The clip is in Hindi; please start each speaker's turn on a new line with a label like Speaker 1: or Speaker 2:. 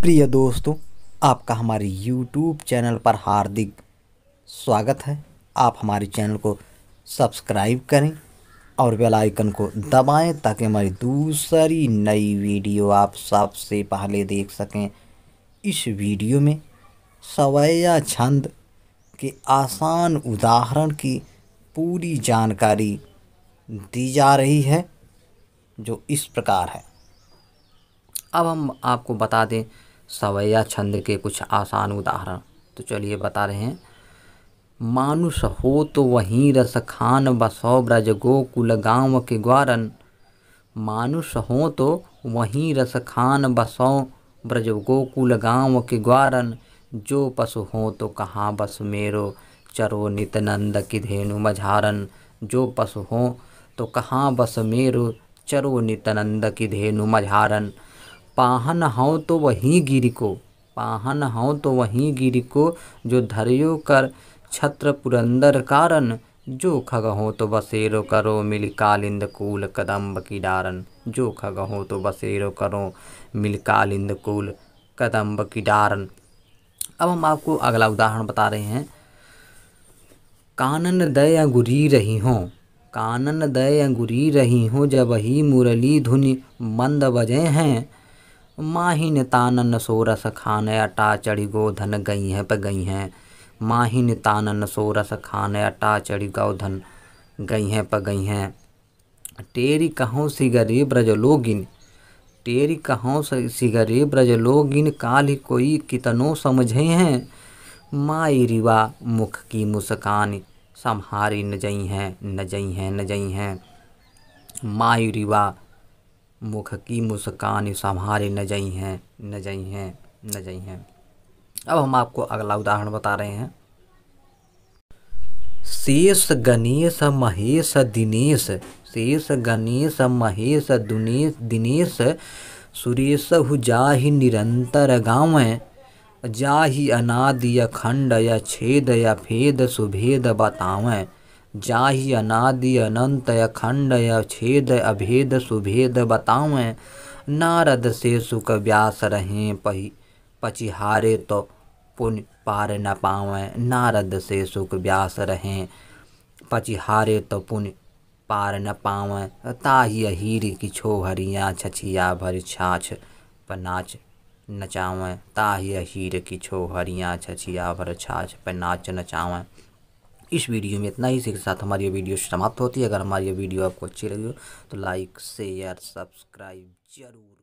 Speaker 1: प्रिय दोस्तों आपका हमारे YouTube चैनल पर हार्दिक स्वागत है आप हमारे चैनल को सब्सक्राइब करें और बेल आइकन को दबाएं ताकि हमारी दूसरी नई वीडियो आप सबसे पहले देख सकें इस वीडियो में सवैया छंद के आसान उदाहरण की पूरी जानकारी दी जा रही है जो इस प्रकार है अब हम आपको
Speaker 2: बता दें सवैया छंद के कुछ आसान उदाहरण तो चलिए बता रहे हैं मानुष हो तो वहीं रस खान बसौ ब्रज गोकुल गाँव के ग्वारन मानुष हो तो वहीं रस खान बसौ ब्रज गोकुल गाँव के ग्वारन जो पशु हो तो कहाँ बस मेरो चरो नितनंद की धेनु मझारन जो पशु हो तो कहाँ बस मेरो चरो नितनंद की धेनु मझारन पाहन हूँ तो वहीं गिरी को पाहन हूँ तो वहीं गिरी को जो धरियो कर छत्र पुरंदर कारण जो खग हो तो बसेरो करो मिल कालिंद कुल कदम्ब की डारन जो खग हो तो बसेरो करो मिल कालिंद कुल कदम्ब की डारन अब हम आपको अगला उदाहरण बता रहे हैं कानन दय अंगुरी रही हो कानन दय अंगुरी रही हो जब ही मुरली धुनि मंद बजे हैं माहिन तानन सोरस खान अटा चढ़ी गोधन गई हैं पे गई हैं माहिन तानन सोरस खान अटा चढ़ी गोधन गई हैं पे गई हैं टेरी कहों ब्रज ब्रजलोगिन टेरी कहों ब्रज ब्रजलोगिन काल कोई कितनो समझे हैं माई रिवा मुख की मुस्कान सम्हारी नजई हैं नजई हैं नजई हैं माई रिवा मुख की मुस्कान संहारे न जई हैं न जई हैं न जई हैं अब हम आपको अगला उदाहरण बता रहे हैं शेष गणेश महेश दिनेश शेष गणेश महेश दुनेश दिनेश सुरेश हु जाहि निरंतर गाँव जाहि अनाद या खंड या छेद या भेद सुभेद बतावें जाहि अनादि अनंत अखंड छेद अभेद सुभेद बतावें नारद से सुख व्यास रहें पही पचिहारे तो पुण्य पार न पावें नारद से सुख व्यास रहें पचिहारे तो पुण्य पार न पावें ताहि हीर की छोहरियाँ छछिया भर छाछ पनाच नचावें ताहि हीर की छोहरियाँ छछिया भर छाछ पनाच नचावें इस वीडियो में इतना ही इसी के साथ हमारी ये वीडियो समाप्त होती है अगर हमारी ये वीडियो आपको अच्छी लगी हो तो लाइक शेयर सब्सक्राइब जरूर